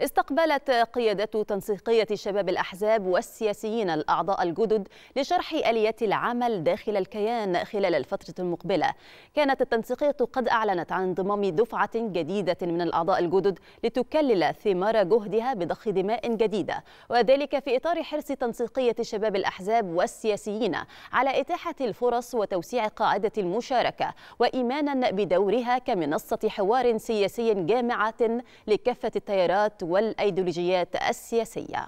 استقبلت قيادة تنسيقية شباب الأحزاب والسياسيين الأعضاء الجدد لشرح آليات العمل داخل الكيان خلال الفترة المقبلة كانت التنسيقية قد أعلنت عن انضمام دفعة جديدة من الأعضاء الجدد لتكلل ثمار جهدها بضخ دماء جديدة وذلك في إطار حرص تنسيقية شباب الأحزاب والسياسيين على إتاحة الفرص وتوسيع قاعدة المشاركة وإيمانا بدورها كمنصة حوار سياسي جامعة لكافة التيارات والايديولوجيات السياسيه